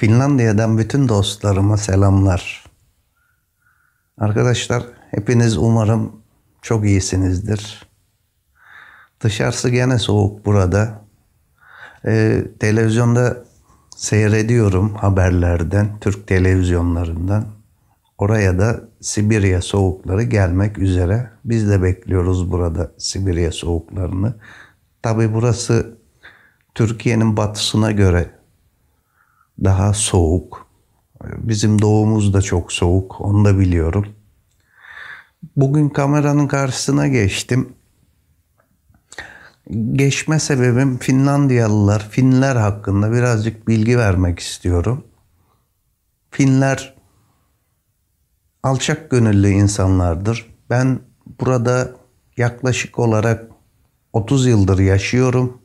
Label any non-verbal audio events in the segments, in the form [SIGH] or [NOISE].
Finlandiya'dan bütün dostlarıma selamlar. Arkadaşlar hepiniz umarım çok iyisinizdir. Dışarısı gene soğuk burada. Ee, televizyonda seyrediyorum haberlerden, Türk televizyonlarından. Oraya da Sibirya soğukları gelmek üzere. Biz de bekliyoruz burada Sibirya soğuklarını. Tabi burası Türkiye'nin batısına göre daha soğuk. Bizim doğumuz da çok soğuk. Onu da biliyorum. Bugün kameranın karşısına geçtim. Geçme sebebim Finlandiyalılar, Finler hakkında birazcık bilgi vermek istiyorum. Finler alçak gönüllü insanlardır. Ben burada yaklaşık olarak 30 yıldır yaşıyorum.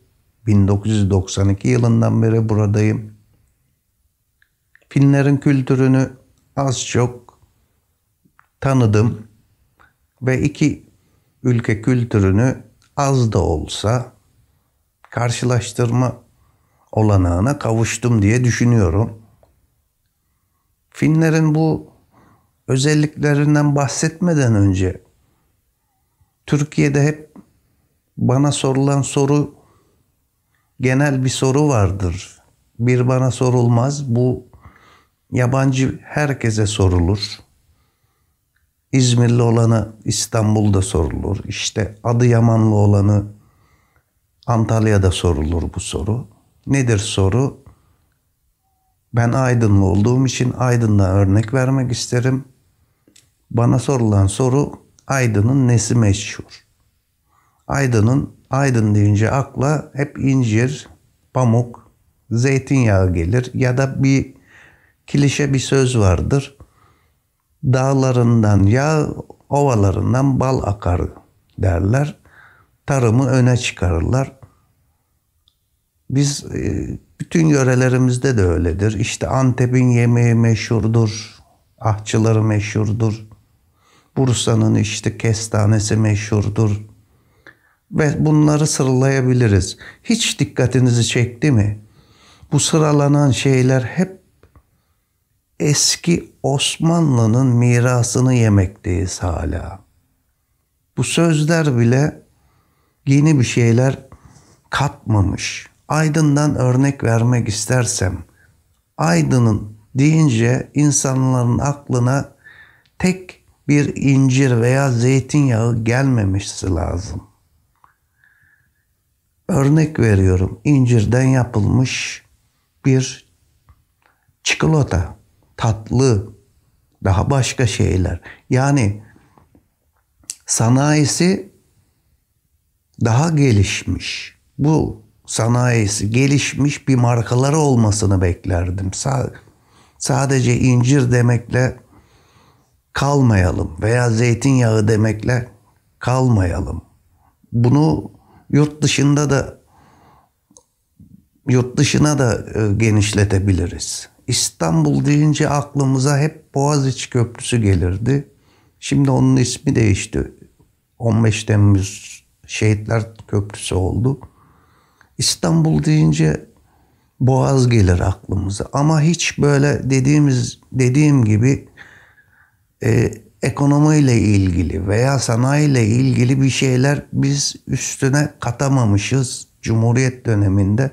1992 yılından beri buradayım. Finlerin kültürünü az çok tanıdım ve iki ülke kültürünü az da olsa karşılaştırma olanağına kavuştum diye düşünüyorum. Finlerin bu özelliklerinden bahsetmeden önce Türkiye'de hep bana sorulan soru genel bir soru vardır. Bir bana sorulmaz. Bu Yabancı herkese sorulur. İzmirli olanı İstanbul'da sorulur. İşte adı Yamanlı olanı Antalya'da sorulur bu soru. Nedir soru? Ben Aydınlı olduğum için Aydın'dan örnek vermek isterim. Bana sorulan soru Aydın'ın nesi meşhur? Aydın'ın Aydın deyince akla hep incir, pamuk, zeytinyağı gelir ya da bir klişe bir söz vardır. Dağlarından ya ovalarından bal akar derler. Tarımı öne çıkarırlar. Biz e, bütün yörelerimizde de öyledir. İşte Antep'in yemeği meşhurdur. Ahçıları meşhurdur. Bursa'nın işte kestanesi meşhurdur. Ve bunları sıralayabiliriz. Hiç dikkatinizi çekti mi? Bu sıralanan şeyler hep eski Osmanlı'nın mirasını yemekteyiz hala. Bu sözler bile yeni bir şeyler katmamış. Aydın'dan örnek vermek istersem, Aydın'ın deyince insanların aklına tek bir incir veya zeytinyağı gelmemişsi lazım. Örnek veriyorum, incirden yapılmış bir çikolata tatlı, daha başka şeyler. Yani sanayisi daha gelişmiş. Bu sanayisi gelişmiş bir markaları olmasını beklerdim. S- sadece incir demekle kalmayalım veya zeytinyağı demekle kalmayalım. Bunu yurt dışında da yurt dışına da e, genişletebiliriz. İstanbul deyince aklımıza hep Boğaziçi Köprüsü gelirdi. Şimdi onun ismi değişti. 15 Temmuz Şehitler Köprüsü oldu. İstanbul deyince Boğaz gelir aklımıza. Ama hiç böyle dediğimiz dediğim gibi e, ekonomiyle ilgili veya sanayiyle ilgili bir şeyler biz üstüne katamamışız. Cumhuriyet döneminde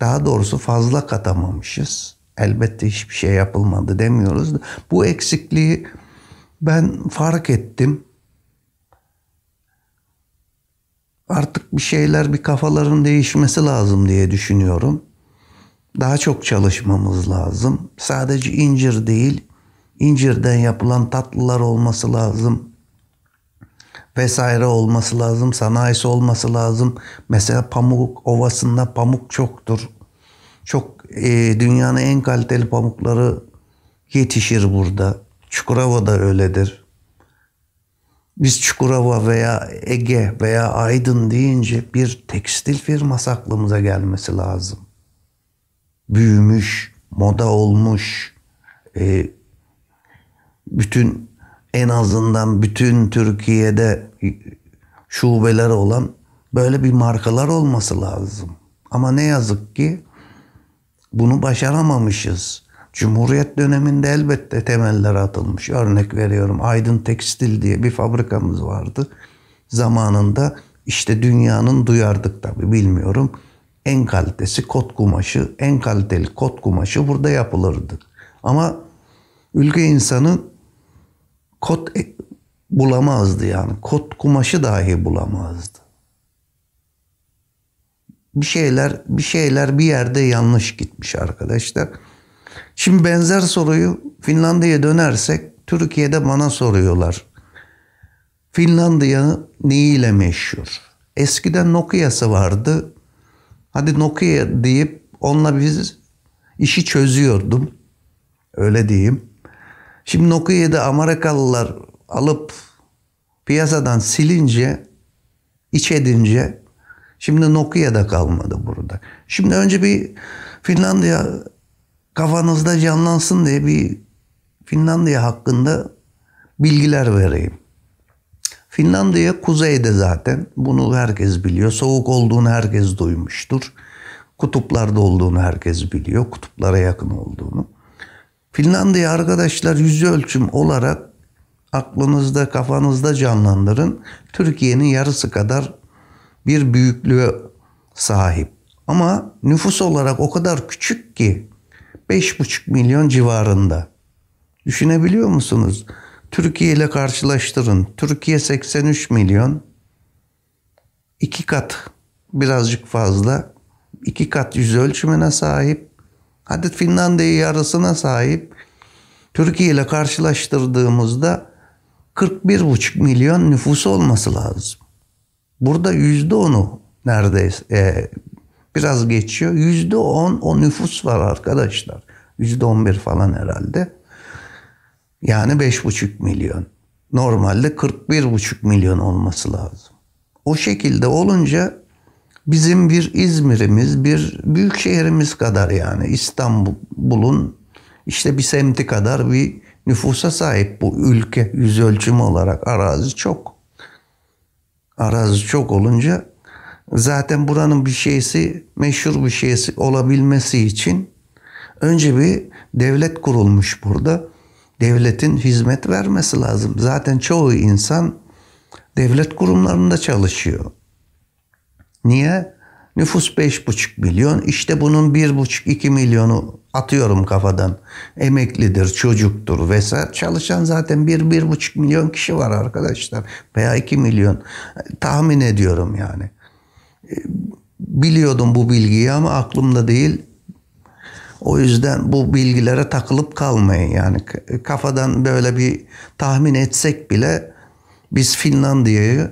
daha doğrusu fazla katamamışız elbette hiçbir şey yapılmadı demiyoruz. Bu eksikliği ben fark ettim. Artık bir şeyler bir kafaların değişmesi lazım diye düşünüyorum. Daha çok çalışmamız lazım. Sadece incir değil, incirden yapılan tatlılar olması lazım vesaire olması lazım. Sanayisi olması lazım. Mesela Pamuk Ovası'nda pamuk çoktur. Çok e, dünyanın en kaliteli pamukları yetişir burada. Çukurova da öyledir. Biz Çukurova veya Ege veya Aydın deyince bir tekstil firması aklımıza gelmesi lazım. Büyümüş, moda olmuş, e, bütün en azından bütün Türkiye'de şubeler olan böyle bir markalar olması lazım. Ama ne yazık ki bunu başaramamışız. Cumhuriyet döneminde elbette temeller atılmış. Örnek veriyorum Aydın Tekstil diye bir fabrikamız vardı. Zamanında işte dünyanın duyardık tabi, bilmiyorum. En kalitesi kot kumaşı, en kaliteli kot kumaşı burada yapılırdı. Ama ülke insanı kot e, bulamazdı yani. Kot kumaşı dahi bulamazdı bir şeyler bir şeyler bir yerde yanlış gitmiş arkadaşlar. Şimdi benzer soruyu Finlandiya'ya dönersek Türkiye'de bana soruyorlar. Finlandiya neyiyle meşhur? Eskiden Nokia'sı vardı. Hadi Nokia deyip onunla biz işi çözüyordum. Öyle diyeyim. Şimdi Nokia'da Amerikalılar alıp piyasadan silince, iç edince Şimdi Nokia da kalmadı burada. Şimdi önce bir Finlandiya kafanızda canlansın diye bir Finlandiya hakkında bilgiler vereyim. Finlandiya kuzeyde zaten. Bunu herkes biliyor. Soğuk olduğunu herkes duymuştur. Kutuplarda olduğunu herkes biliyor. Kutuplara yakın olduğunu. Finlandiya arkadaşlar yüzde ölçüm olarak aklınızda kafanızda canlandırın. Türkiye'nin yarısı kadar bir büyüklüğe sahip. Ama nüfus olarak o kadar küçük ki 5,5 milyon civarında. Düşünebiliyor musunuz? Türkiye ile karşılaştırın. Türkiye 83 milyon. iki kat birazcık fazla. iki kat yüz ölçümüne sahip. Hadi Finlandiya yarısına sahip. Türkiye ile karşılaştırdığımızda 41,5 milyon nüfusu olması lazım. Burada yüzde onu neredeyse e, biraz geçiyor. Yüzde on o nüfus var arkadaşlar. Yüzde on bir falan herhalde. Yani beş buçuk milyon. Normalde kırk bir buçuk milyon olması lazım. O şekilde olunca bizim bir İzmir'imiz, bir büyük şehrimiz kadar yani İstanbul'un işte bir semti kadar bir nüfusa sahip bu ülke yüz ölçümü olarak arazi çok. Arazi çok olunca zaten buranın bir şeysi meşhur bir şeysi olabilmesi için önce bir devlet kurulmuş burada. Devletin hizmet vermesi lazım. Zaten çoğu insan devlet kurumlarında çalışıyor. Niye? Nüfus 5,5 milyon. İşte bunun 1,5-2 milyonu atıyorum kafadan. Emeklidir, çocuktur vesaire. Çalışan zaten 1-1,5 milyon kişi var arkadaşlar. Veya 2 milyon. Tahmin ediyorum yani. Ee, biliyordum bu bilgiyi ama aklımda değil. O yüzden bu bilgilere takılıp kalmayın. Yani kafadan böyle bir tahmin etsek bile biz Finlandiya'yı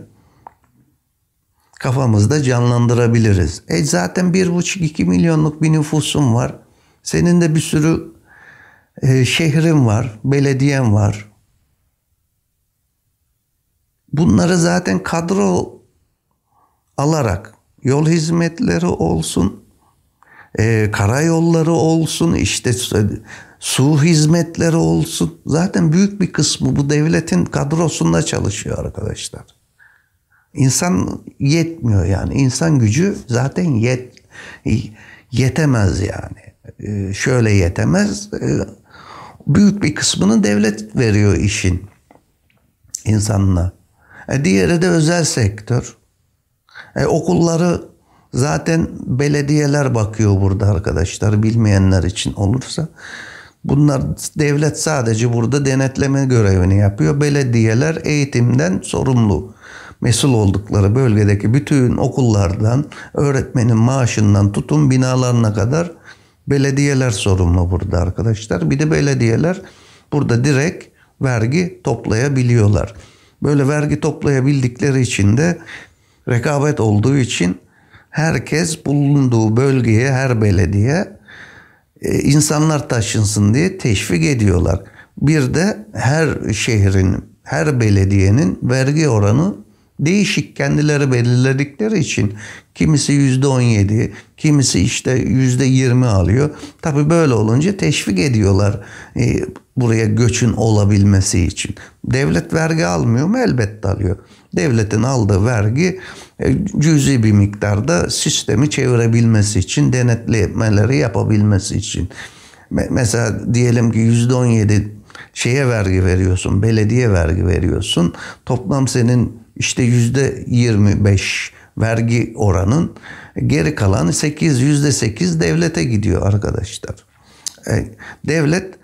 kafamızda canlandırabiliriz. E zaten 1,5-2 milyonluk bir nüfusum var. Senin de bir sürü e, şehrin var, belediyen var. Bunları zaten kadro alarak yol hizmetleri olsun, e, karayolları olsun, işte su hizmetleri olsun. Zaten büyük bir kısmı bu devletin kadrosunda çalışıyor arkadaşlar. İnsan yetmiyor yani. İnsan gücü zaten yet yetemez yani. Ee, şöyle yetemez. E, büyük bir kısmını devlet veriyor işin insanına. E, diğeri de özel sektör. E, okulları zaten belediyeler bakıyor burada arkadaşlar bilmeyenler için olursa. Bunlar devlet sadece burada denetleme görevini yapıyor. Belediyeler eğitimden sorumlu mesul oldukları bölgedeki bütün okullardan, öğretmenin maaşından tutun binalarına kadar belediyeler sorumlu burada arkadaşlar. Bir de belediyeler burada direkt vergi toplayabiliyorlar. Böyle vergi toplayabildikleri için de rekabet olduğu için herkes bulunduğu bölgeye her belediye e, insanlar taşınsın diye teşvik ediyorlar. Bir de her şehrin, her belediyenin vergi oranı değişik kendileri belirledikleri için kimisi yüzde on yedi, kimisi işte yüzde yirmi alıyor. Tabi böyle olunca teşvik ediyorlar e, buraya göçün olabilmesi için. Devlet vergi almıyor mu? Elbette alıyor. Devletin aldığı vergi e, cüzi bir miktarda sistemi çevirebilmesi için, denetlemeleri yapabilmesi için. Mesela diyelim ki yüzde on yedi şeye vergi veriyorsun, belediye vergi veriyorsun. Toplam senin işte yüzde 25 vergi oranın geri kalanı 8 yüzde 8 devlete gidiyor arkadaşlar. E, devlet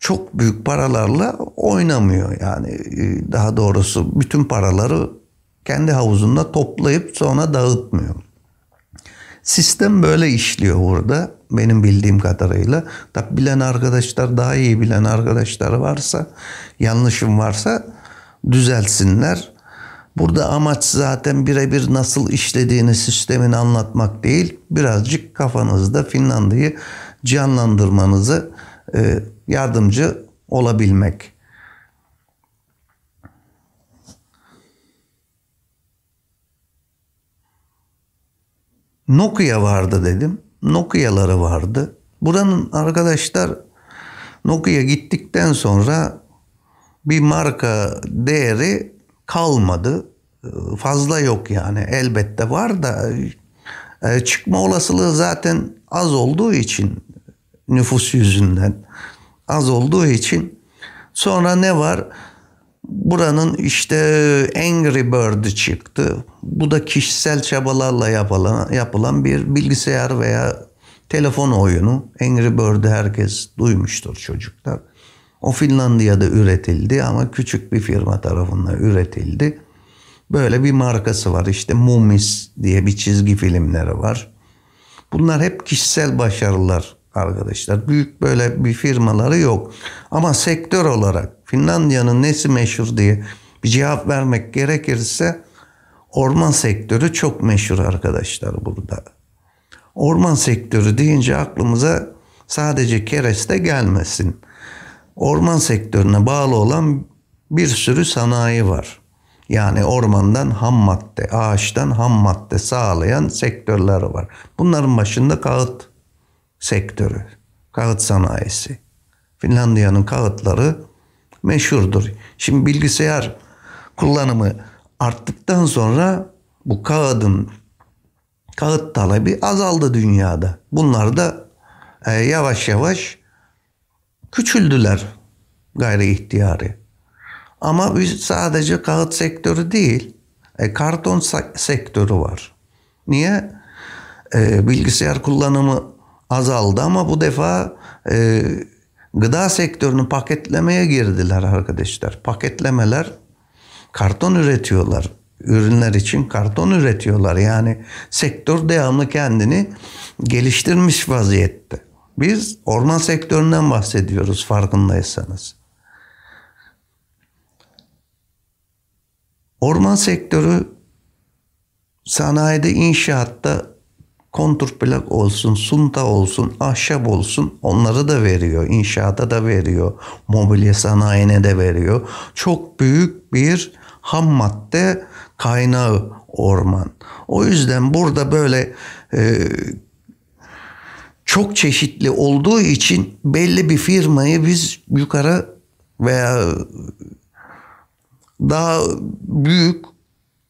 çok büyük paralarla oynamıyor yani e, daha doğrusu bütün paraları kendi havuzunda toplayıp sonra dağıtmıyor. Sistem böyle işliyor burada benim bildiğim kadarıyla. Tabi bilen arkadaşlar daha iyi bilen arkadaşlar varsa yanlışım varsa düzelsinler Burada amaç zaten birebir nasıl işlediğini sistemin anlatmak değil, birazcık kafanızda Finlandiya'yı canlandırmanızı e, yardımcı olabilmek. Nokia vardı dedim. Nokia'ları vardı. Buranın arkadaşlar Nokia gittikten sonra bir marka değeri kalmadı. Ee, fazla yok yani elbette var da e, e, çıkma olasılığı zaten az olduğu için nüfus yüzünden az olduğu için sonra ne var? Buranın işte Angry Bird çıktı. Bu da kişisel çabalarla yapılan, yapılan bir bilgisayar veya telefon oyunu. Angry Bird'ı herkes duymuştur çocuklar. O Finlandiya'da üretildi ama küçük bir firma tarafından üretildi. Böyle bir markası var işte Mumis diye bir çizgi filmleri var. Bunlar hep kişisel başarılar arkadaşlar. Büyük böyle bir firmaları yok. Ama sektör olarak Finlandiya'nın nesi meşhur diye bir cevap vermek gerekirse orman sektörü çok meşhur arkadaşlar burada. Orman sektörü deyince aklımıza sadece kereste gelmesin orman sektörüne bağlı olan bir sürü sanayi var. Yani ormandan ham madde, ağaçtan ham madde sağlayan sektörler var. Bunların başında kağıt sektörü, kağıt sanayisi. Finlandiya'nın kağıtları meşhurdur. Şimdi bilgisayar kullanımı arttıktan sonra bu kağıdın kağıt talebi azaldı dünyada. Bunlar da e, yavaş yavaş küçüldüler gayri ihtiyari. Ama biz sadece kağıt sektörü değil, e, karton sektörü var. Niye? E, bilgisayar kullanımı azaldı ama bu defa e, gıda sektörünü paketlemeye girdiler arkadaşlar. Paketlemeler karton üretiyorlar. Ürünler için karton üretiyorlar. Yani sektör devamlı kendini geliştirmiş vaziyette. Biz orman sektöründen bahsediyoruz farkındaysanız. Orman sektörü sanayide, inşaatta kontrplak olsun, sunta olsun, ahşap olsun onları da veriyor. İnşaata da veriyor. Mobilya sanayine de veriyor. Çok büyük bir ham madde kaynağı orman. O yüzden burada böyle e, çok çeşitli olduğu için belli bir firmayı biz yukarı veya daha büyük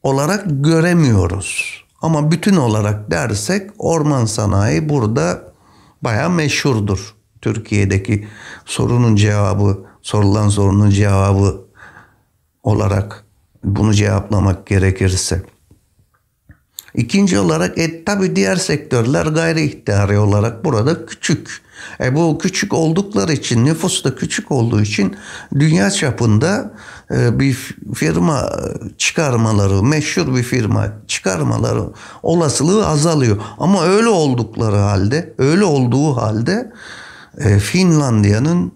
olarak göremiyoruz. Ama bütün olarak dersek orman sanayi burada baya meşhurdur. Türkiye'deki sorunun cevabı, sorulan sorunun cevabı olarak bunu cevaplamak gerekirse. İkinci olarak e, tabi diğer sektörler gayri ihtiyari olarak burada küçük. E, bu küçük oldukları için nüfus da küçük olduğu için dünya çapında e, bir firma çıkarmaları meşhur bir firma çıkarmaları olasılığı azalıyor. Ama öyle oldukları halde öyle olduğu halde e, Finlandiya'nın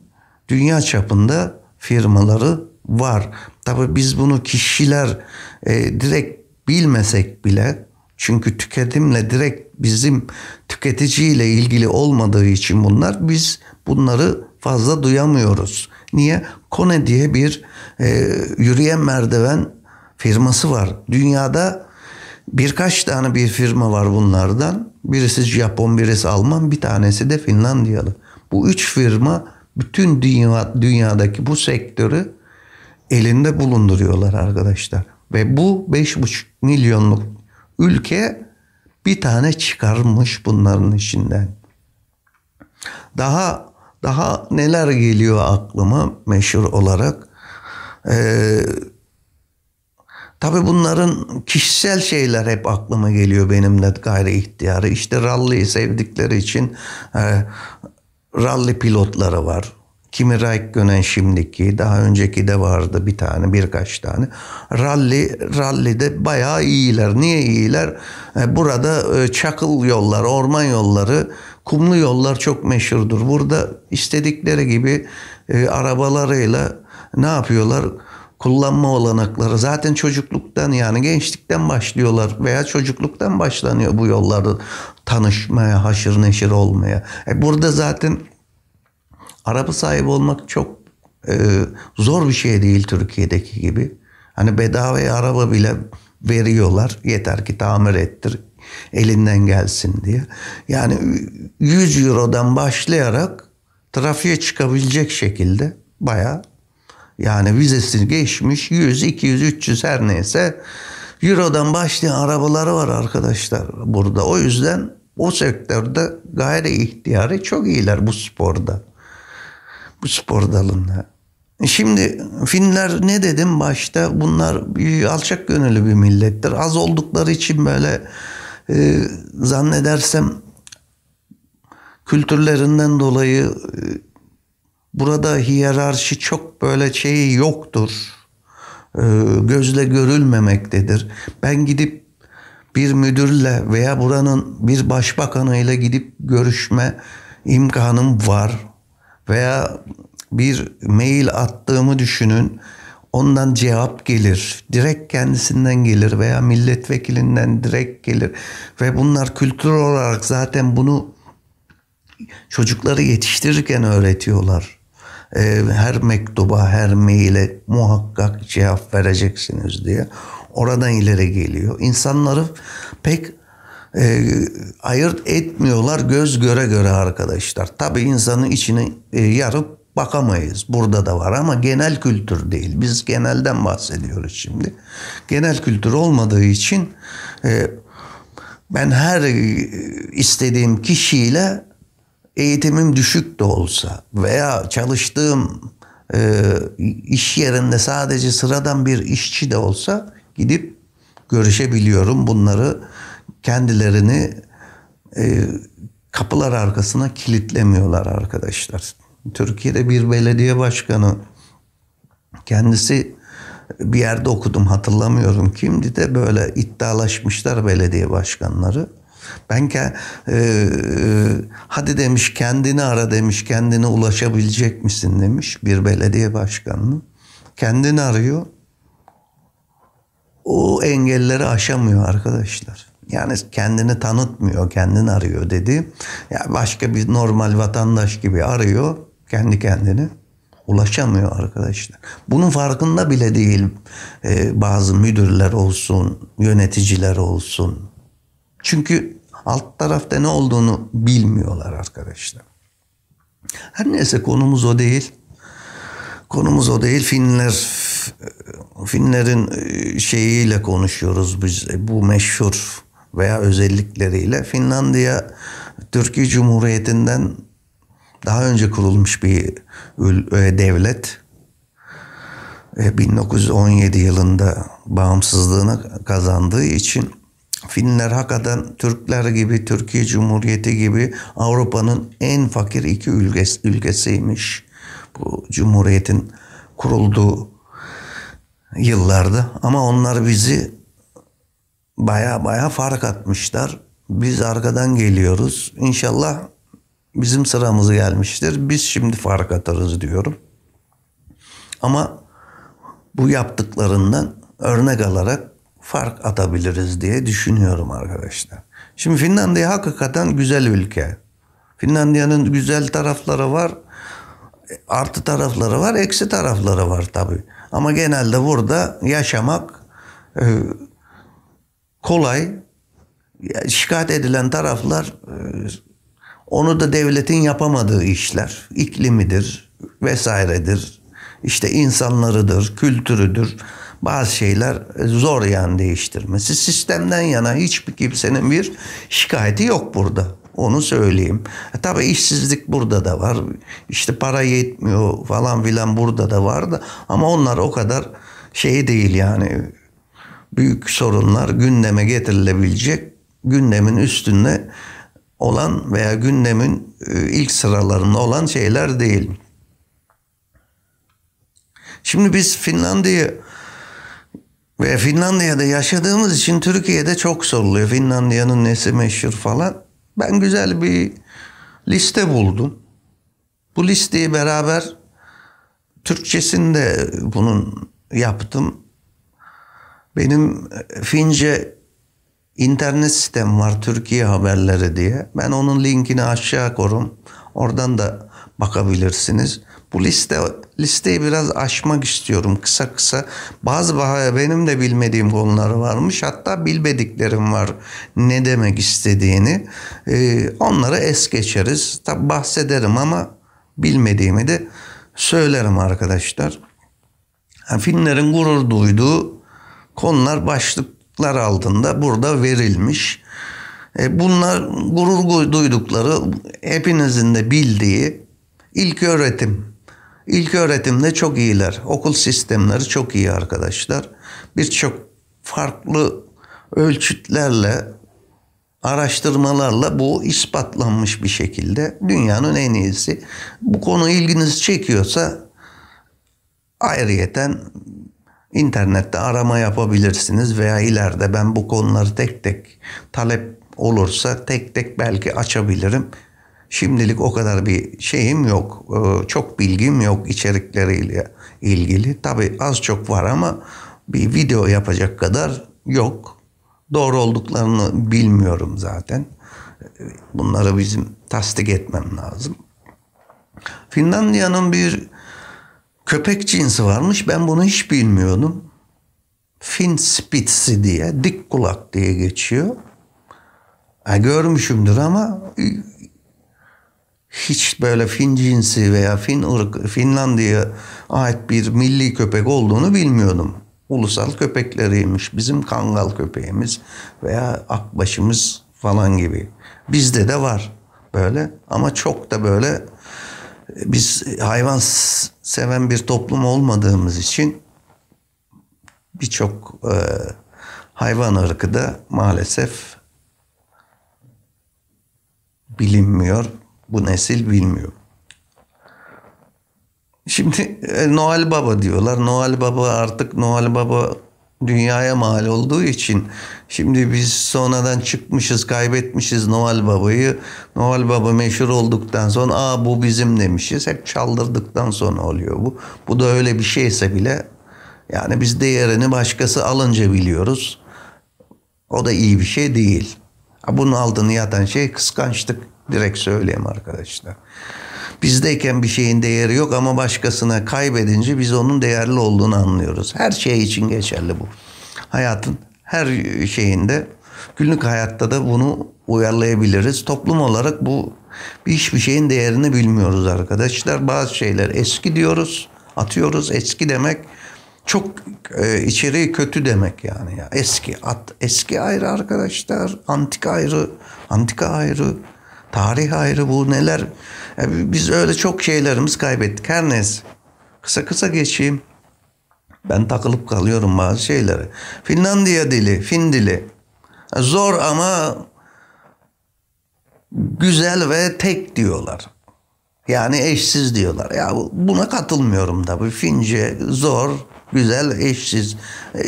dünya çapında firmaları var. Tabi biz bunu kişiler e, direkt bilmesek bile çünkü tüketimle direkt bizim tüketiciyle ilgili olmadığı için bunlar biz bunları fazla duyamıyoruz. Niye? Kone diye bir e, yürüyen merdiven firması var. Dünyada birkaç tane bir firma var bunlardan. Birisi Japon, birisi Alman, bir tanesi de Finlandiyalı. Bu üç firma bütün dünya, dünyadaki bu sektörü elinde bulunduruyorlar arkadaşlar. Ve bu 5,5 milyonluk ülke bir tane çıkarmış bunların içinden. Daha daha neler geliyor aklıma meşhur olarak. Ee, Tabi bunların kişisel şeyler hep aklıma geliyor benim de gayri ihtiyarı. İşte rally'yi sevdikleri için e, rally pilotları var. Kimi gönen şimdiki daha önceki de vardı bir tane birkaç tane. Rally, rally'de bayağı iyiler. Niye iyiler? E, burada e, çakıl yollar, orman yolları, kumlu yollar çok meşhurdur. Burada istedikleri gibi e, arabalarıyla ne yapıyorlar? kullanma olanakları zaten çocukluktan yani gençlikten başlıyorlar veya çocukluktan başlanıyor bu yollarda tanışmaya, haşır neşir olmaya. E burada zaten Araba sahibi olmak çok e, zor bir şey değil Türkiye'deki gibi. Hani bedavaya araba bile veriyorlar. Yeter ki tamir ettir. Elinden gelsin diye. Yani 100 Euro'dan başlayarak trafiğe çıkabilecek şekilde baya yani vizesi geçmiş 100, 200, 300 her neyse Euro'dan başlayan arabaları var arkadaşlar burada. O yüzden o sektörde gayri ihtiyarı çok iyiler bu sporda bu spor dalında. Şimdi Finler ne dedim başta bunlar alçak gönüllü bir millettir. Az oldukları için böyle e, zannedersem kültürlerinden dolayı e, burada hiyerarşi çok böyle şeyi yoktur. E, gözle görülmemektedir. Ben gidip bir müdürle veya buranın bir başbakanıyla gidip görüşme imkanım var veya bir mail attığımı düşünün. Ondan cevap gelir. Direkt kendisinden gelir veya milletvekilinden direkt gelir. Ve bunlar kültür olarak zaten bunu çocukları yetiştirirken öğretiyorlar. Ee, her mektuba, her maile muhakkak cevap vereceksiniz diye. Oradan ileri geliyor. İnsanları pek e, ayırt etmiyorlar göz göre göre arkadaşlar. Tabii insanın içini e, yarıp bakamayız. Burada da var ama genel kültür değil. Biz genelden bahsediyoruz şimdi. Genel kültür olmadığı için e, ben her e, istediğim kişiyle eğitimim düşük de olsa veya çalıştığım e, iş yerinde sadece sıradan bir işçi de olsa gidip görüşebiliyorum. Bunları kendilerini e, kapılar arkasına kilitlemiyorlar arkadaşlar. Türkiye'de bir belediye başkanı kendisi e, bir yerde okudum hatırlamıyorum kimdi de böyle iddialaşmışlar belediye başkanları. Ben ke, e, e, hadi demiş kendini ara demiş kendine ulaşabilecek misin demiş bir belediye başkanı Kendini arıyor. O engelleri aşamıyor arkadaşlar. Yani kendini tanıtmıyor, kendini arıyor dedi. Ya başka bir normal vatandaş gibi arıyor kendi kendini. Ulaşamıyor arkadaşlar. Bunun farkında bile değil ee, bazı müdürler olsun, yöneticiler olsun. Çünkü alt tarafta ne olduğunu bilmiyorlar arkadaşlar. Her neyse konumuz o değil. Konumuz o değil. Finler Finlerin e, şeyiyle konuşuyoruz biz. E, bu meşhur veya özellikleriyle Finlandiya Türkiye Cumhuriyeti'nden daha önce kurulmuş bir e, devlet. 1917 e, yılında bağımsızlığını kazandığı için Finler hakikaten Türkler gibi, Türkiye Cumhuriyeti gibi Avrupa'nın en fakir iki ülkesi, ülkesiymiş. Bu cumhuriyetin kurulduğu yıllarda ama onlar bizi baya baya fark atmışlar. Biz arkadan geliyoruz. İnşallah bizim sıramız gelmiştir. Biz şimdi fark atarız diyorum. Ama bu yaptıklarından örnek alarak fark atabiliriz diye düşünüyorum arkadaşlar. Şimdi Finlandiya hakikaten güzel ülke. Finlandiya'nın güzel tarafları var. Artı tarafları var, eksi tarafları var tabii. Ama genelde burada yaşamak e, kolay. Şikayet edilen taraflar e, onu da devletin yapamadığı işler. İklimidir vesairedir. işte insanlarıdır, kültürüdür. Bazı şeyler zor yani değiştirmesi. Sistemden yana hiçbir kimsenin bir şikayeti yok burada. Onu söyleyeyim. E tabii işsizlik burada da var. İşte para yetmiyor falan filan burada da var da ama onlar o kadar şey değil yani büyük sorunlar gündeme getirilebilecek gündemin üstünde olan veya gündemin e, ilk sıralarında olan şeyler değil. Şimdi biz Finlandiya ve Finlandiya'da yaşadığımız için Türkiye'de çok soruluyor. Finlandiya'nın nesi meşhur falan. Ben güzel bir liste buldum. Bu listeyi beraber Türkçe'sinde bunun yaptım. Benim Fince internet sitem var Türkiye haberleri diye. Ben onun linkini aşağı korum. Oradan da bakabilirsiniz. Bu liste listeyi biraz açmak istiyorum kısa kısa. Bazı benim de bilmediğim konular varmış. Hatta bilmediklerim var ne demek istediğini. Ee, onları es geçeriz. Tabi bahsederim ama bilmediğimi de söylerim arkadaşlar. Yani Finlerin gurur duyduğu konular başlıklar altında burada verilmiş. E, bunlar gurur duydukları, hepinizin de bildiği ilk öğretim. İlk öğretimde çok iyiler. Okul sistemleri çok iyi arkadaşlar. Birçok farklı ölçütlerle, araştırmalarla bu ispatlanmış bir şekilde dünyanın en iyisi. Bu konu ilginizi çekiyorsa ayrıyeten İnternette arama yapabilirsiniz veya ileride ben bu konuları tek tek talep olursa tek tek belki açabilirim. Şimdilik o kadar bir şeyim yok. Ee, çok bilgim yok içerikleriyle ilgili. Tabi az çok var ama bir video yapacak kadar yok. Doğru olduklarını bilmiyorum zaten. Bunları bizim tasdik etmem lazım. Finlandiya'nın bir köpek cinsi varmış. Ben bunu hiç bilmiyordum. Fin Spitsi diye, dik kulak diye geçiyor. E görmüşümdür ama e, hiç böyle Fin cinsi veya Fin ırk, Finlandiya'ya ait bir milli köpek olduğunu bilmiyordum. Ulusal köpekleriymiş. Bizim kangal köpeğimiz veya akbaşımız falan gibi. Bizde de var böyle ama çok da böyle e, biz hayvan seven bir toplum olmadığımız için birçok e, hayvan ırkı da maalesef bilinmiyor. Bu nesil bilmiyor. Şimdi e, Noel Baba diyorlar. Noel Baba artık Noel Baba dünyaya mal olduğu için şimdi biz sonradan çıkmışız kaybetmişiz Noel Baba'yı. Noel Baba meşhur olduktan sonra aa bu bizim demişiz. Hep çaldırdıktan sonra oluyor bu. Bu da öyle bir şeyse bile yani biz değerini başkası alınca biliyoruz. O da iyi bir şey değil. Bunun altını yatan şey kıskançlık. Direkt söyleyeyim arkadaşlar. Bizdeyken bir şeyin değeri yok ama başkasına kaybedince biz onun değerli olduğunu anlıyoruz. Her şey için geçerli bu. Hayatın her şeyinde günlük hayatta da bunu uyarlayabiliriz. Toplum olarak bu hiçbir şeyin değerini bilmiyoruz arkadaşlar. Bazı şeyler eski diyoruz, atıyoruz. Eski demek çok e, içeriği kötü demek yani ya. Eski at, eski ayrı arkadaşlar, antika ayrı, antika ayrı, tarih ayrı bu neler e, biz öyle çok şeylerimiz kaybettik. Her neyse. Kısa kısa geçeyim. Ben takılıp kalıyorum bazı şeylere. Finlandiya dili, Fin dili. E, zor ama güzel ve tek diyorlar. Yani eşsiz diyorlar. Ya buna katılmıyorum tabii. Fince zor, güzel, eşsiz. E,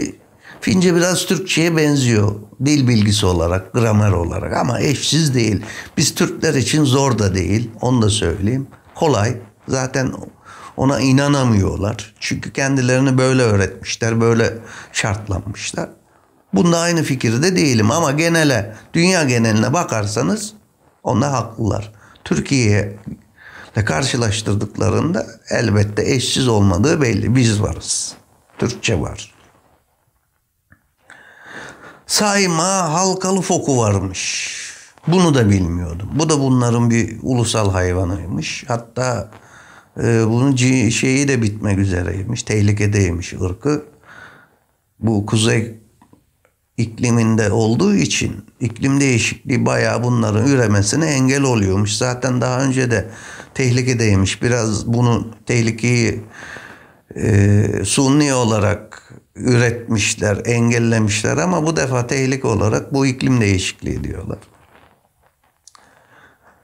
Fince biraz Türkçe'ye benziyor. Dil bilgisi olarak, gramer olarak ama eşsiz değil. Biz Türkler için zor da değil. Onu da söyleyeyim. Kolay. Zaten ona inanamıyorlar. Çünkü kendilerini böyle öğretmişler, böyle şartlanmışlar. Bunda aynı fikirde değilim ama genele, dünya geneline bakarsanız onda haklılar. Türkiye'ye ile karşılaştırdıklarında elbette eşsiz olmadığı belli. Biz varız. Türkçe var. Saima halkalı foku varmış. Bunu da bilmiyordum. Bu da bunların bir ulusal hayvanıymış. Hatta e, bunun şeyi de bitmek üzereymiş. Tehlikedeymiş ırkı. Bu kuzey ikliminde olduğu için iklim değişikliği bayağı bunların üremesine engel oluyormuş. Zaten daha önce de tehlikedeymiş. Biraz bunu tehlikeyi e, sunni olarak üretmişler, engellemişler ama bu defa tehlike olarak bu iklim değişikliği diyorlar.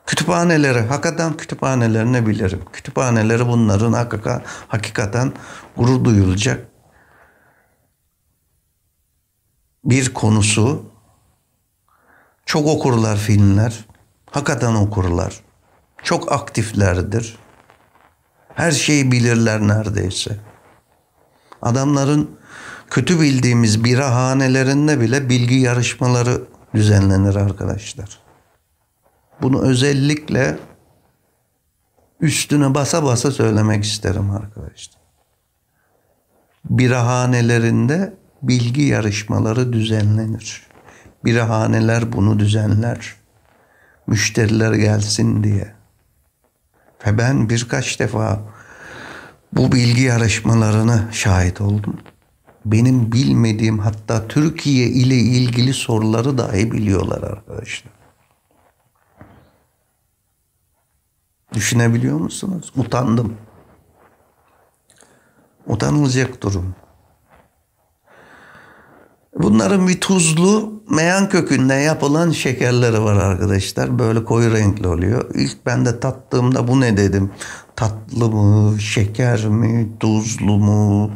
Kütüphaneleri, hakikaten kütüphanelerini bilirim. Kütüphaneleri bunların hakika, hakikaten gurur duyulacak bir konusu. Çok okurlar filmler. Hakikaten okurlar. Çok aktiflerdir. Her şeyi bilirler neredeyse. Adamların kötü bildiğimiz bira hanelerinde bile bilgi yarışmaları düzenlenir arkadaşlar. Bunu özellikle üstüne basa basa söylemek isterim arkadaşlar. Birahanelerinde bilgi yarışmaları düzenlenir. Birahaneler bunu düzenler. Müşteriler gelsin diye. Ve ben birkaç defa bu bilgi yarışmalarına şahit oldum benim bilmediğim hatta Türkiye ile ilgili soruları dahi biliyorlar arkadaşlar. Düşünebiliyor musunuz? Utandım. Utanılacak durum. Bunların bir tuzlu meyan kökünden yapılan şekerleri var arkadaşlar. Böyle koyu renkli oluyor. İlk ben de tattığımda bu ne dedim? Tatlı mı, şeker mi, tuzlu mu?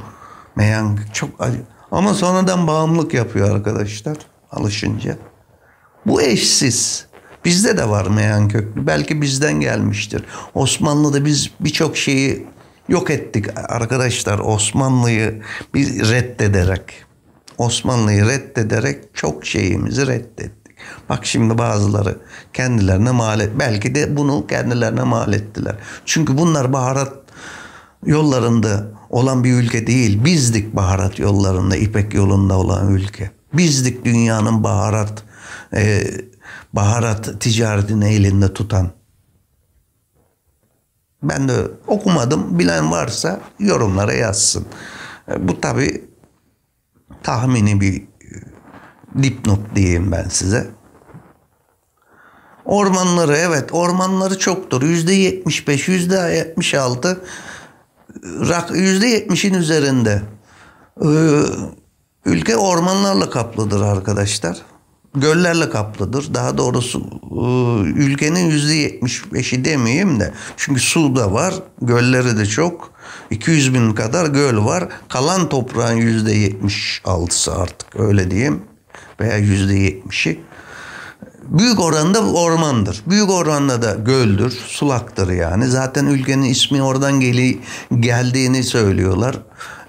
Meyang çok acı. Ama sonradan bağımlılık yapıyor arkadaşlar alışınca. Bu eşsiz. Bizde de var meyan köklü. Belki bizden gelmiştir. Osmanlı'da biz birçok şeyi yok ettik arkadaşlar. Osmanlı'yı biz reddederek. Osmanlı'yı reddederek çok şeyimizi reddettik. Bak şimdi bazıları kendilerine mal et. Belki de bunu kendilerine mal ettiler. Çünkü bunlar baharat yollarında olan bir ülke değil. Bizdik baharat yollarında, ipek yolunda olan ülke. Bizdik dünyanın baharat e, baharat ticaretini elinde tutan. Ben de okumadım. Bilen varsa yorumlara yazsın. E, bu tabi tahmini bir e, dipnot diyeyim ben size. Ormanları evet ormanları çoktur. Yüzde beş yüzde altı rak %70'in üzerinde ee, ülke ormanlarla kaplıdır arkadaşlar. Göllerle kaplıdır. Daha doğrusu e, ülkenin %75'i demeyeyim de. Çünkü su da var. Gölleri de çok. 200 bin kadar göl var. Kalan toprağın %76'sı artık öyle diyeyim. Veya %70'i Büyük oranda ormandır. Büyük oranda da göldür, sulaktır yani. Zaten ülkenin ismi oradan geli, geldiğini söylüyorlar.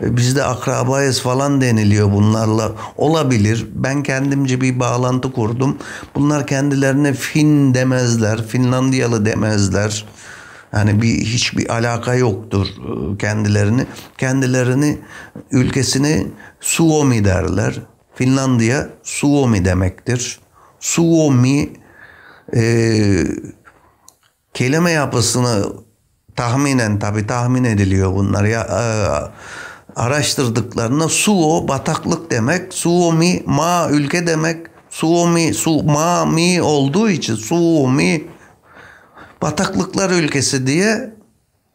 E, Bizde akrabayız falan deniliyor bunlarla. Olabilir. Ben kendimce bir bağlantı kurdum. Bunlar kendilerine Fin demezler, Finlandiyalı demezler. Yani bir hiçbir alaka yoktur e, kendilerini. Kendilerini ülkesini Suomi derler. Finlandiya Suomi demektir. Suomi e, kelime yapısını tahminen tabi tahmin ediliyor bunlar ya e, araştırdıklarında suo bataklık demek suomi ma ülke demek suomi su ma mi olduğu için suomi bataklıklar ülkesi diye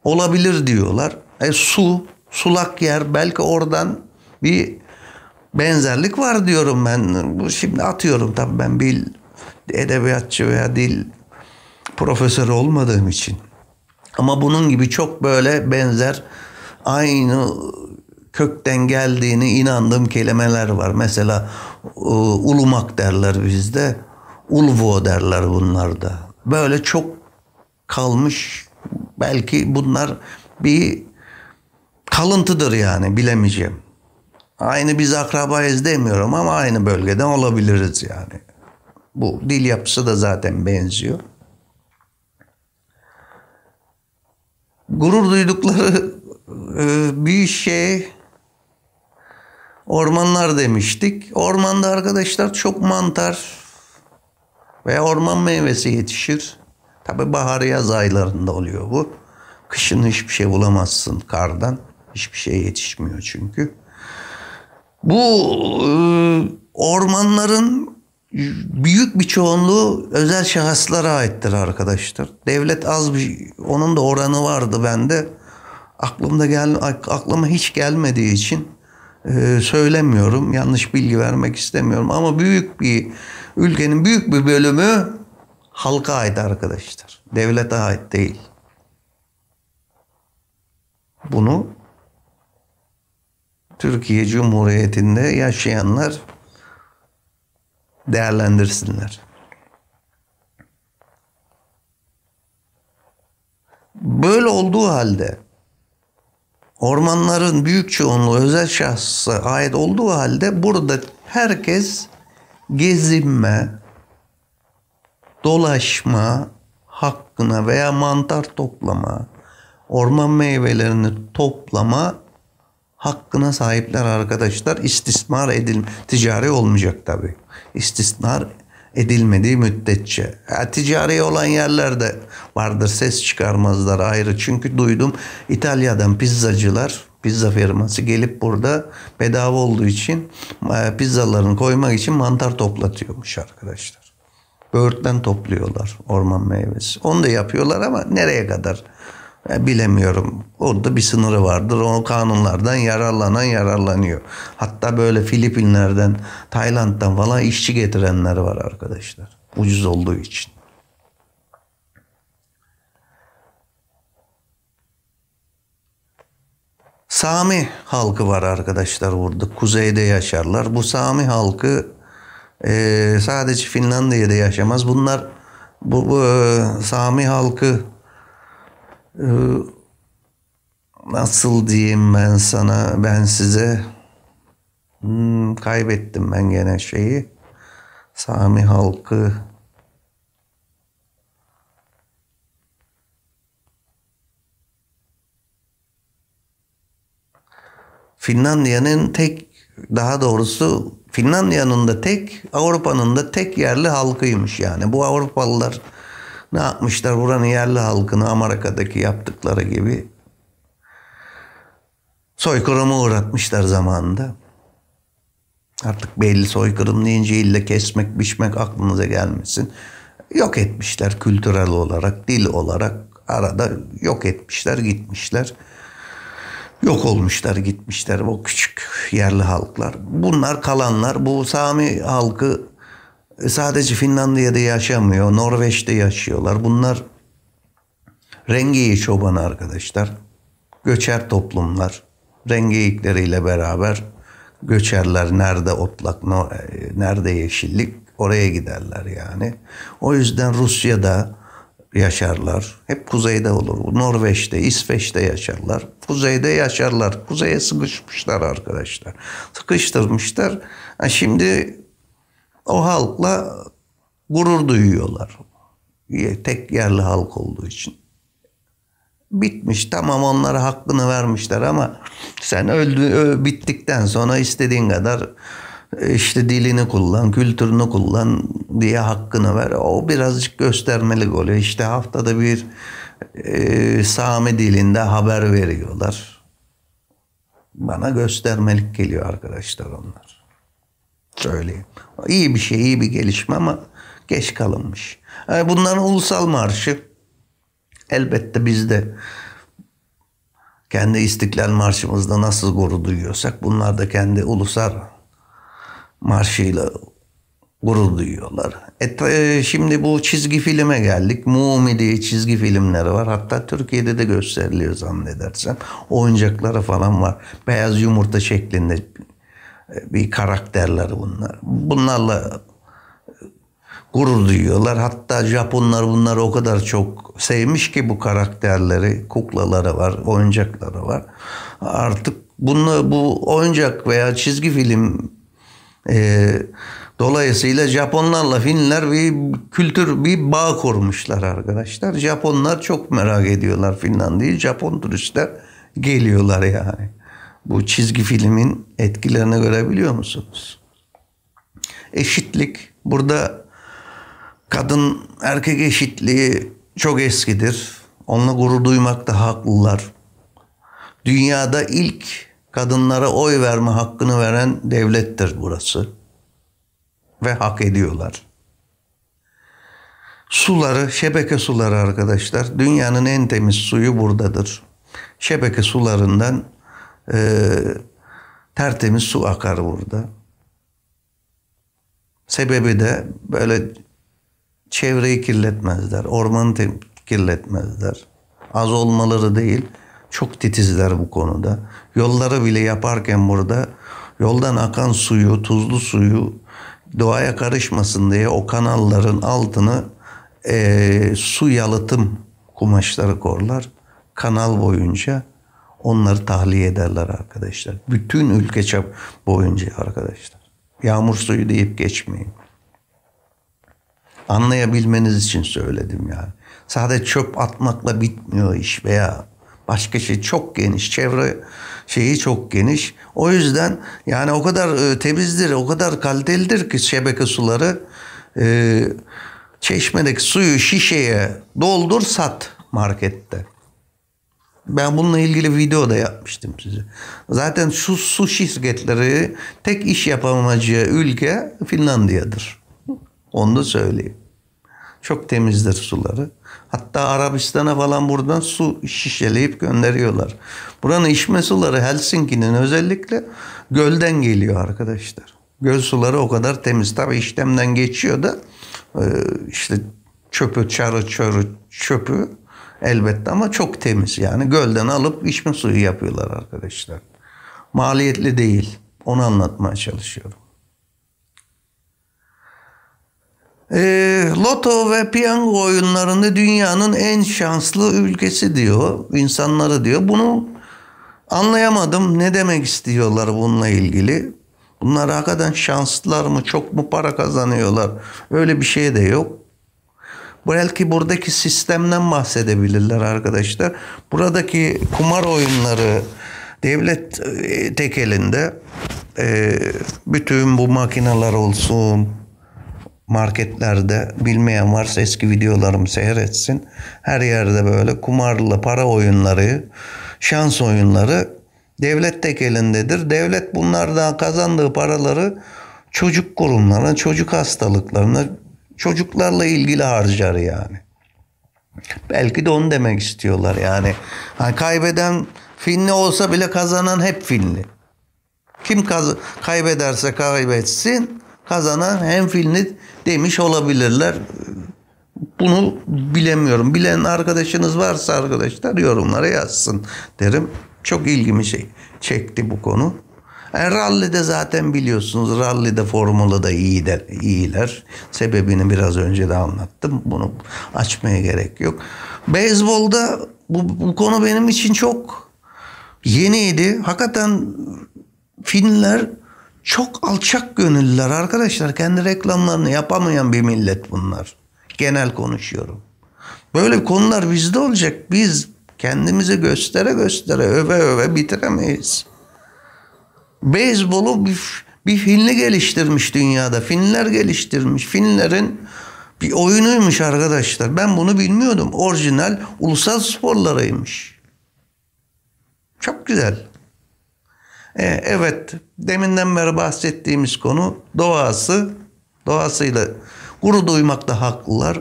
olabilir diyorlar. E su sulak yer belki oradan bir benzerlik var diyorum ben. Bu şimdi atıyorum tabii ben bil edebiyatçı veya dil profesörü olmadığım için. Ama bunun gibi çok böyle benzer aynı kökten geldiğini inandığım kelimeler var. Mesela e, ulumak derler bizde. Ulvo derler bunlarda. Böyle çok kalmış belki bunlar bir kalıntıdır yani bilemeyeceğim. Aynı biz akrabayız demiyorum ama aynı bölgeden olabiliriz yani. Bu dil yapısı da zaten benziyor. Gurur duydukları e, bir şey ormanlar demiştik. Ormanda arkadaşlar çok mantar veya orman meyvesi yetişir. Tabi bahar yaz aylarında oluyor bu. Kışın hiçbir şey bulamazsın kardan. Hiçbir şey yetişmiyor çünkü. Bu e, ormanların büyük bir çoğunluğu özel şahıslara aittir arkadaşlar. Devlet az bir onun da oranı vardı bende. Aklımda gel aklıma hiç gelmediği için e, söylemiyorum. Yanlış bilgi vermek istemiyorum ama büyük bir ülkenin büyük bir bölümü halka ait arkadaşlar. Devlete ait değil. Bunu Türkiye Cumhuriyeti'nde yaşayanlar değerlendirsinler. Böyle olduğu halde ormanların büyük çoğunluğu özel şahsa ait olduğu halde burada herkes gezinme, dolaşma hakkına veya mantar toplama, orman meyvelerini toplama hakkına sahipler arkadaşlar. istismar edil ticari olmayacak tabii. istismar edilmediği müddetçe. Ha, ticari olan yerlerde vardır ses çıkarmazlar ayrı. Çünkü duydum İtalya'dan pizzacılar pizza firması gelip burada bedava olduğu için e, pizzalarını koymak için mantar toplatıyormuş arkadaşlar. Böğürtlen topluyorlar orman meyvesi. Onu da yapıyorlar ama nereye kadar? E, bilemiyorum. Orada bir sınırı vardır. O kanunlardan yararlanan yararlanıyor. Hatta böyle Filipinler'den, Tayland'dan falan işçi getirenler var arkadaşlar. Ucuz olduğu için. Sami halkı var arkadaşlar burada. Kuzeyde yaşarlar. Bu Sami halkı e, sadece Finlandiya'da yaşamaz. Bunlar bu, bu e, Sami halkı ee, nasıl diyeyim ben sana ben size hmm, kaybettim ben gene şeyi Sami halkı Finlandiya'nın tek daha doğrusu Finlandiya'nın da tek Avrupa'nın da tek yerli halkıymış yani. Bu Avrupalılar ne yapmışlar buranın yerli halkını Amerika'daki yaptıkları gibi soykırıma uğratmışlar zamanında. Artık belli soykırım deyince illa kesmek biçmek aklınıza gelmesin. Yok etmişler kültürel olarak, dil olarak arada yok etmişler, gitmişler. Yok olmuşlar, gitmişler o küçük yerli halklar. Bunlar kalanlar bu Sami halkı sadece Finlandiya'da yaşamıyor, Norveç'te yaşıyorlar. Bunlar rengeyi çoban arkadaşlar. Göçer toplumlar. Rengeyikleriyle beraber göçerler nerede otlak, e, nerede yeşillik oraya giderler yani. O yüzden Rusya'da yaşarlar. Hep kuzeyde olur. Norveç'te, İsveç'te yaşarlar. Kuzeyde yaşarlar. Kuzeye sıkışmışlar arkadaşlar. Sıkıştırmışlar. şimdi o halkla gurur duyuyorlar. Tek yerli halk olduğu için. Bitmiş tamam onlara hakkını vermişler ama sen öldü, bittikten sonra istediğin kadar e, işte dilini kullan, kültürünü kullan diye hakkını ver. O birazcık göstermelik oluyor. İşte haftada bir e, Sami dilinde haber veriyorlar. Bana göstermelik geliyor arkadaşlar onlar söyleyeyim. İyi bir şey, iyi bir gelişme ama geç kalınmış. Ee, bunların ulusal marşı elbette biz de kendi İstiklal Marşımızda nasıl gurur duyuyorsak bunlar da kendi ulusal marşıyla gurur duyuyorlar. E, e şimdi bu çizgi filme geldik. Mumi diye çizgi filmleri var. Hatta Türkiye'de de gösteriliyor zannedersem. Oyuncakları falan var. Beyaz yumurta şeklinde e, bir karakterleri bunlar. Bunlarla e, gurur duyuyorlar. Hatta Japonlar bunları o kadar çok sevmiş ki bu karakterleri, kuklaları var, oyuncakları var. Artık bunu bu oyuncak veya çizgi film e, dolayısıyla Japonlarla Finler bir kültür bir bağ kurmuşlar arkadaşlar. Japonlar çok merak ediyorlar Finlandiya'yı. Japon turistler geliyorlar yani bu çizgi filmin etkilerini görebiliyor musunuz? Eşitlik. Burada kadın erkek eşitliği çok eskidir. Onunla gurur duymakta haklılar. Dünyada ilk kadınlara oy verme hakkını veren devlettir burası. Ve hak ediyorlar. Suları, şebeke suları arkadaşlar. Dünyanın en temiz suyu buradadır. Şebeke sularından ee, tertemiz su akar burada. Sebebi de böyle çevreyi kirletmezler, ormanı kirletmezler. Az olmaları değil, çok titizler bu konuda. Yolları bile yaparken burada yoldan akan suyu, tuzlu suyu doğaya karışmasın diye o kanalların altını e, su yalıtım kumaşları korlar. Kanal boyunca Onları tahliye ederler arkadaşlar. Bütün ülke çap boyunca arkadaşlar. Yağmur suyu deyip geçmeyin. Anlayabilmeniz için söyledim yani. Sadece çöp atmakla bitmiyor iş veya başka şey çok geniş. Çevre şeyi çok geniş. O yüzden yani o kadar e, temizdir, o kadar kalitelidir ki şebeke suları. E, çeşmedeki suyu şişeye doldur sat markette. Ben bununla ilgili video da yapmıştım size. Zaten şu su şirketleri tek iş yapamacı ülke Finlandiya'dır. Onu da söyleyeyim. Çok temizdir suları. Hatta Arabistan'a falan buradan su şişeleyip gönderiyorlar. Buranın içme suları Helsinki'nin özellikle gölden geliyor arkadaşlar. Göl suları o kadar temiz. Tabii işlemden geçiyor da e, işte çöpü, çarı, çörü, çöpü elbette ama çok temiz. Yani gölden alıp içme suyu yapıyorlar arkadaşlar. Maliyetli değil. Onu anlatmaya çalışıyorum. E, ee, loto ve piyango oyunlarında dünyanın en şanslı ülkesi diyor. insanları diyor. Bunu anlayamadım. Ne demek istiyorlar bununla ilgili? Bunlar hakikaten şanslılar mı? Çok mu para kazanıyorlar? Öyle bir şey de yok. Belki buradaki sistemden bahsedebilirler arkadaşlar. Buradaki kumar oyunları devlet e, tek elinde. E, bütün bu makineler olsun marketlerde bilmeyen varsa eski videolarımı seyretsin. Her yerde böyle kumarlı para oyunları, şans oyunları devlet tek elindedir. Devlet bunlardan kazandığı paraları çocuk kurumlarına, çocuk hastalıklarına, çocuklarla ilgili harcar yani. Belki de onu demek istiyorlar yani. yani kaybeden Finli olsa bile kazanan hep Finli. Kim kaz kaybederse kaybetsin kazanan hem Finli demiş olabilirler. Bunu bilemiyorum. Bilen arkadaşınız varsa arkadaşlar yorumlara yazsın derim. Çok ilgimi şey çekti bu konu. Yani rally'de zaten biliyorsunuz rally'de formulada iyi de, iyiler. Sebebini biraz önce de anlattım. Bunu açmaya gerek yok. Beyzbolda bu, bu konu benim için çok yeniydi. Hakikaten Finler çok alçak gönüllüler arkadaşlar. Kendi reklamlarını yapamayan bir millet bunlar. Genel konuşuyorum. Böyle konular bizde olacak. Biz kendimizi göstere göstere öve öve bitiremeyiz beyzbolu bir, bir Finli geliştirmiş dünyada. Finler geliştirmiş. Finlerin bir oyunuymuş arkadaşlar. Ben bunu bilmiyordum. Orijinal ulusal sporlarıymış. Çok güzel. Ee, evet, deminden beri bahsettiğimiz konu doğası. Doğasıyla gurur duymakta haklılar.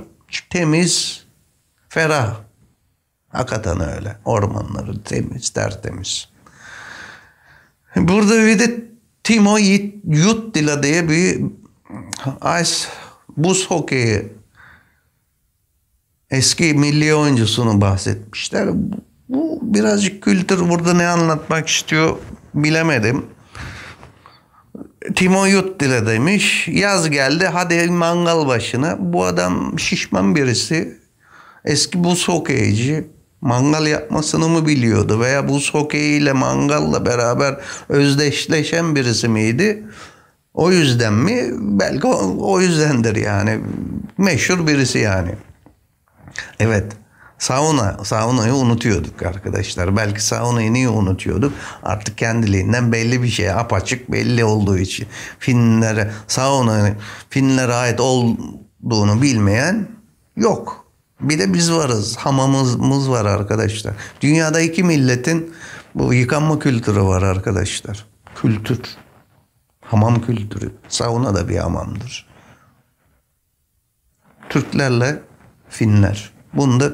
Temiz, ferah. Hakikaten öyle. Ormanları temiz, tertemiz. Burada bir de Timo Yuttila diye bir ice buz hokeyi eski milli oyuncusunu bahsetmişler. Bu birazcık kültür burada ne anlatmak istiyor bilemedim. Timo Yuttila demiş. Yaz geldi hadi mangal başına. Bu adam şişman birisi. Eski buz hokeyci mangal yapmasını mı biliyordu veya buz hokeyiyle mangalla beraber özdeşleşen birisi miydi? O yüzden mi? Belki o, o yüzdendir yani. Meşhur birisi yani. Evet. Sauna, saunayı unutuyorduk arkadaşlar. Belki saunayı niye unutuyorduk? Artık kendiliğinden belli bir şey, apaçık belli olduğu için. Finlere, sauna Finlere ait olduğunu bilmeyen yok. Bir de biz varız. Hamamımız var arkadaşlar. Dünyada iki milletin bu yıkanma kültürü var arkadaşlar. Kültür. Hamam kültürü. Sauna da bir hamamdır. Türklerle Finler. Bunu da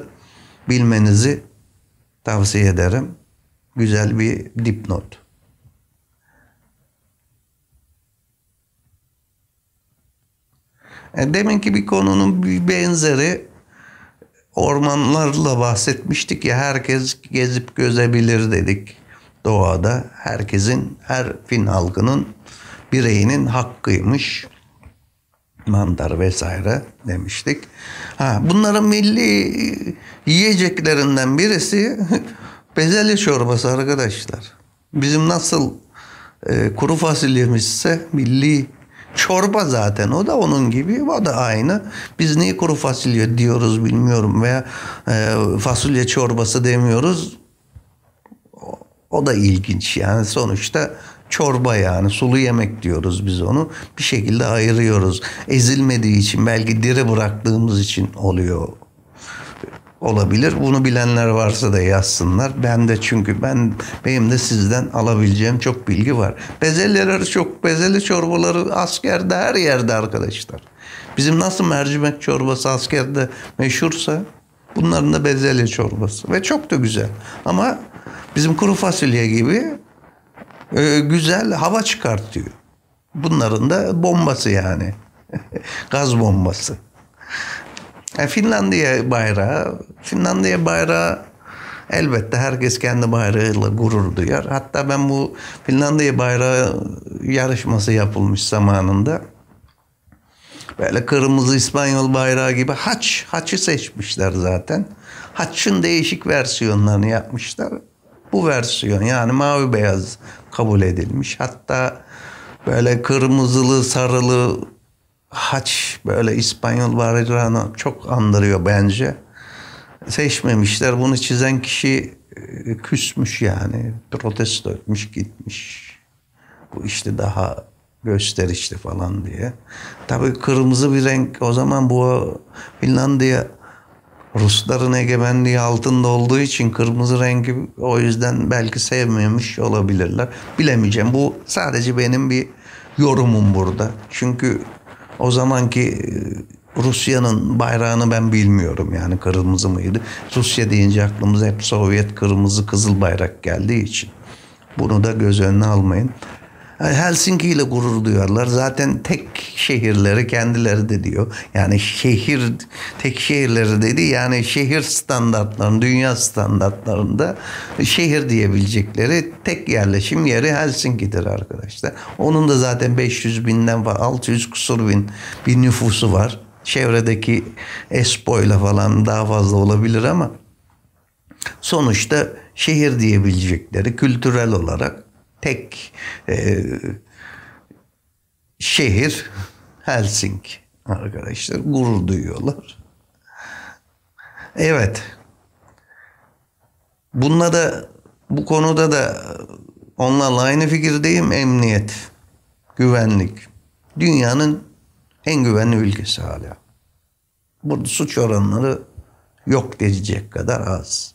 bilmenizi tavsiye ederim. Güzel bir dipnot. E, Demin ki bir konunun bir benzeri ormanlarla bahsetmiştik ya herkes gezip gözebilir dedik. Doğada herkesin, her Fin halkının bireyinin hakkıymış. Mandar vesaire demiştik. Ha, bunların milli yiyeceklerinden birisi [LAUGHS] bezelye çorbası arkadaşlar. Bizim nasıl e, kuru fasulyemizse milli Çorba zaten o da onun gibi o da aynı. Biz niye kuru fasulye diyoruz bilmiyorum veya e, fasulye çorbası demiyoruz. O, o da ilginç yani sonuçta çorba yani sulu yemek diyoruz biz onu. Bir şekilde ayırıyoruz. Ezilmediği için belki diri bıraktığımız için oluyor olabilir. Bunu bilenler varsa da yazsınlar. Ben de çünkü ben benim de sizden alabileceğim çok bilgi var. Bezelyeleri çok, bezeli çorbaları askerde her yerde arkadaşlar. Bizim nasıl mercimek çorbası askerde meşhursa bunların da bezelye çorbası ve çok da güzel. Ama bizim kuru fasulye gibi e, güzel hava çıkartıyor. Bunların da bombası yani. [LAUGHS] Gaz bombası. Yani e, Finlandiya bayrağı, Finlandiya bayrağı elbette herkes kendi bayrağıyla gurur duyar. Hatta ben bu Finlandiya bayrağı yarışması yapılmış zamanında böyle kırmızı İspanyol bayrağı gibi haç, haçı seçmişler zaten. Haçın değişik versiyonlarını yapmışlar. Bu versiyon yani mavi beyaz kabul edilmiş. Hatta böyle kırmızılı sarılı haç böyle İspanyol bayrağını çok andırıyor bence. Seçmemişler. Bunu çizen kişi e, küsmüş yani. Protesto etmiş gitmiş. Bu işte daha gösterişli falan diye. Tabii kırmızı bir renk o zaman bu Finlandiya Rusların egemenliği altında olduğu için kırmızı rengi o yüzden belki sevmemiş olabilirler. Bilemeyeceğim. Bu sadece benim bir yorumum burada. Çünkü o zamanki e, Rusya'nın bayrağını ben bilmiyorum yani kırmızı mıydı? Rusya deyince aklımıza hep Sovyet kırmızı kızıl bayrak geldiği için. Bunu da göz önüne almayın. Helsinki ile gurur duyarlar. Zaten tek şehirleri kendileri de diyor. Yani şehir tek şehirleri dedi. Yani şehir standartlarının, dünya standartlarında şehir diyebilecekleri tek yerleşim yeri Helsinki'dir arkadaşlar. Onun da zaten 500 binden var. 600 kusur bin bir nüfusu var. Çevredeki Espo ile falan daha fazla olabilir ama sonuçta şehir diyebilecekleri kültürel olarak tek e, şehir Helsinki arkadaşlar. Gurur duyuyorlar. Evet. Bununla da bu konuda da onlarla aynı fikirdeyim. Emniyet, güvenlik. Dünyanın en güvenli ülkesi hala. Burada suç oranları yok diyecek kadar az.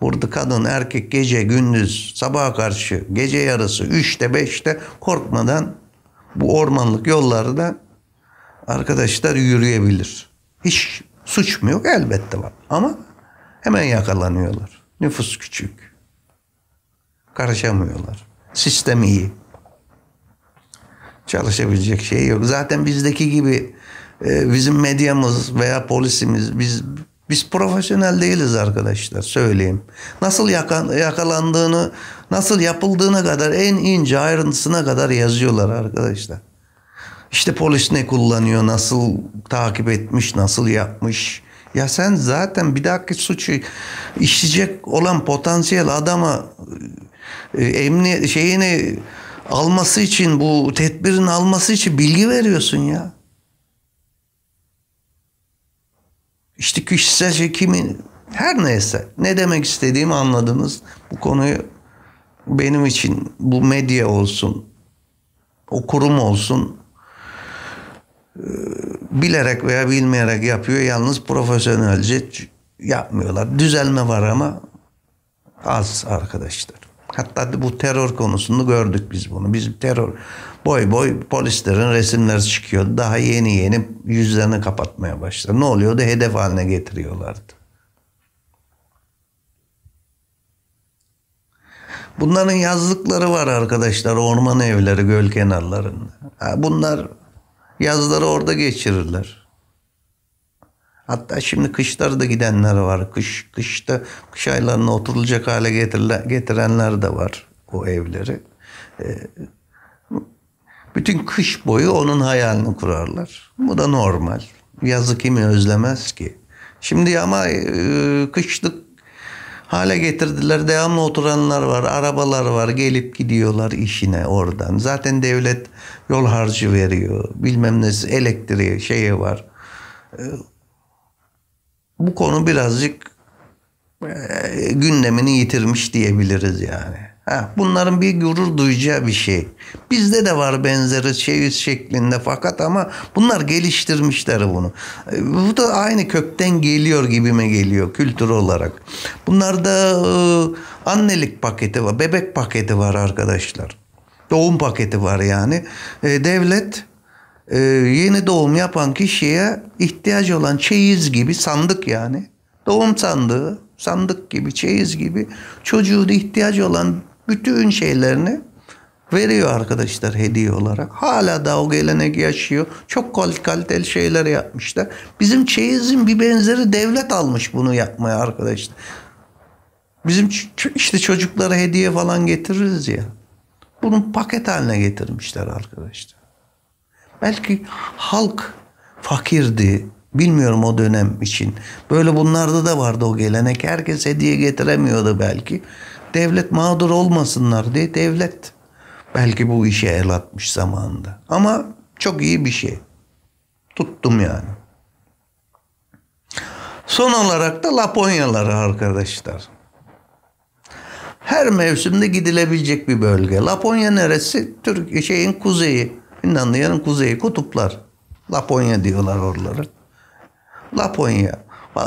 Burada kadın erkek gece gündüz sabaha karşı gece yarısı 3'te 5'te korkmadan bu ormanlık yollarda arkadaşlar yürüyebilir. Hiç suç mu yok? Elbette var. Ama hemen yakalanıyorlar. Nüfus küçük. Karışamıyorlar. Sistem iyi. Çalışabilecek şey yok. Zaten bizdeki gibi e, bizim medyamız veya polisimiz biz biz profesyonel değiliz arkadaşlar söyleyeyim. Nasıl yakalandığını, nasıl yapıldığına kadar en ince ayrıntısına kadar yazıyorlar arkadaşlar. İşte polis ne kullanıyor, nasıl takip etmiş, nasıl yapmış. Ya sen zaten bir dahaki suçu işleyecek olan potansiyel adama e, emniyet şeyini alması için bu tedbirin alması için bilgi veriyorsun ya. işte kişisel çekimin şey her neyse ne demek istediğimi anladınız. Bu konuyu benim için bu medya olsun, o kurum olsun e, bilerek veya bilmeyerek yapıyor. Yalnız profesyonelce yapmıyorlar. Düzelme var ama az arkadaşlar. Hatta bu terör konusunu gördük biz bunu. Biz terör boy boy polislerin resimleri çıkıyordu. Daha yeni yeni yüzlerini kapatmaya başladı. Ne oluyordu? Hedef haline getiriyorlardı. Bunların yazlıkları var arkadaşlar orman evleri göl kenarlarında. Bunlar yazları orada geçirirler. Hatta şimdi kışları da gidenler var. Kış kışta kış aylarına oturulacak hale getirile, getirenler de var o evleri. Ee, bütün kış boyu onun hayalini kurarlar. Bu da normal. Yazı kimi özlemez ki. Şimdi ama e, kışlık hale getirdiler. Devamlı oturanlar var, arabalar var. Gelip gidiyorlar işine oradan. Zaten devlet yol harcı veriyor. Bilmem ne elektriği şeyi var. E, bu konu birazcık e, gündemini yitirmiş diyebiliriz yani bunların bir gurur duyacağı bir şey. Bizde de var benzeri çeyiz şeklinde fakat ama bunlar geliştirmişler bunu. E, bu da aynı kökten geliyor gibime geliyor kültür olarak. Bunlarda e, annelik paketi var, bebek paketi var arkadaşlar. Doğum paketi var yani. E, devlet yeni doğum yapan kişiye ihtiyacı olan çeyiz gibi sandık yani. Doğum sandığı sandık gibi, çeyiz gibi çocuğu ihtiyacı olan bütün şeylerini veriyor arkadaşlar hediye olarak. Hala da o gelenek yaşıyor. Çok kaliteli şeyler yapmışlar. Bizim çeyizin bir benzeri devlet almış bunu yapmaya arkadaşlar. Bizim işte çocuklara hediye falan getiririz ya. Bunun paket haline getirmişler arkadaşlar. Belki halk fakirdi. Bilmiyorum o dönem için. Böyle bunlarda da vardı o gelenek. Herkes hediye getiremiyordu belki. Devlet mağdur olmasınlar diye devlet belki bu işe el atmış zamanında. Ama çok iyi bir şey. Tuttum yani. Son olarak da Laponyaları arkadaşlar. Her mevsimde gidilebilecek bir bölge. Laponya neresi? Türk şeyin kuzeyi. Finlandiya'nın kuzeyi kutuplar. Laponya diyorlar oraları. Laponya.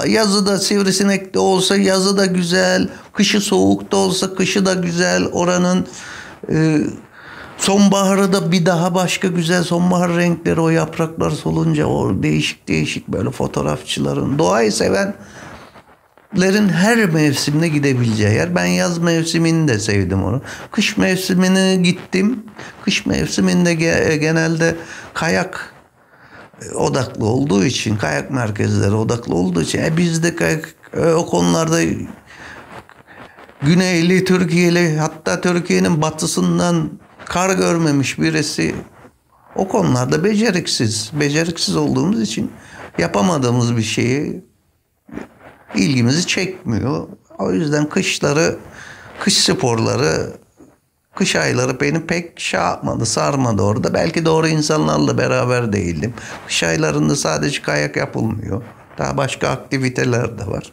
Yazıda da sivrisinek de olsa yazı da güzel. Kışı soğuk da olsa kışı da güzel. Oranın e, sonbaharı da bir daha başka güzel. Sonbahar renkleri o yapraklar solunca o değişik değişik böyle fotoğrafçıların. Doğayı sevenlerin her mevsimde gidebileceği yer. Ben yaz mevsimini de sevdim onu. Kış mevsimini gittim. Kış mevsiminde genelde kayak e, odaklı olduğu için kayak merkezleri odaklı olduğu için e biz de kayak e, o konularda Güneyli Türkiye'li hatta Türkiye'nin batısından kar görmemiş birisi o konularda beceriksiz. Beceriksiz olduğumuz için yapamadığımız bir şeyi ilgimizi çekmiyor. O yüzden kışları kış sporları Kış ayları beni pek şey yapmadı, sarmadı orada. Belki doğru insanlarla beraber değildim. Kış aylarında sadece kayak yapılmıyor. Daha başka aktiviteler de var.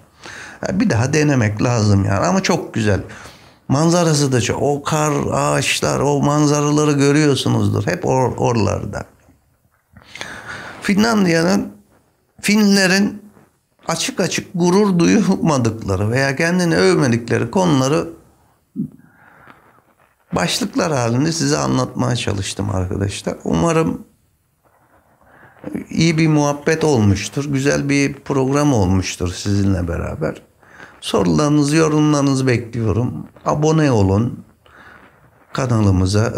Bir daha denemek lazım yani ama çok güzel. Manzarası da çok. O kar, ağaçlar, o manzaraları görüyorsunuzdur. Hep or oralarda. Finlandiya'nın, Finlerin açık açık gurur duymadıkları veya kendini övmedikleri konuları başlıklar halinde size anlatmaya çalıştım arkadaşlar. Umarım iyi bir muhabbet olmuştur. Güzel bir program olmuştur sizinle beraber. Sorularınızı, yorumlarınızı bekliyorum. Abone olun kanalımıza.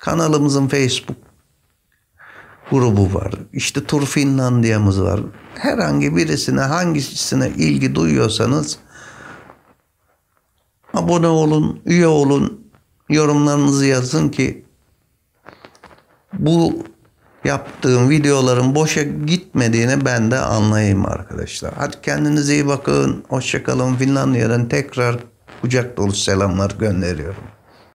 Kanalımızın Facebook grubu var. İşte Tur Finlandiya'mız var. Herhangi birisine hangisine ilgi duyuyorsanız abone olun, üye olun yorumlarınızı yazın ki bu yaptığım videoların boşa gitmediğini ben de anlayayım arkadaşlar. Hadi kendinize iyi bakın. Hoşçakalın. Finlandiya'dan tekrar kucak dolu selamlar gönderiyorum.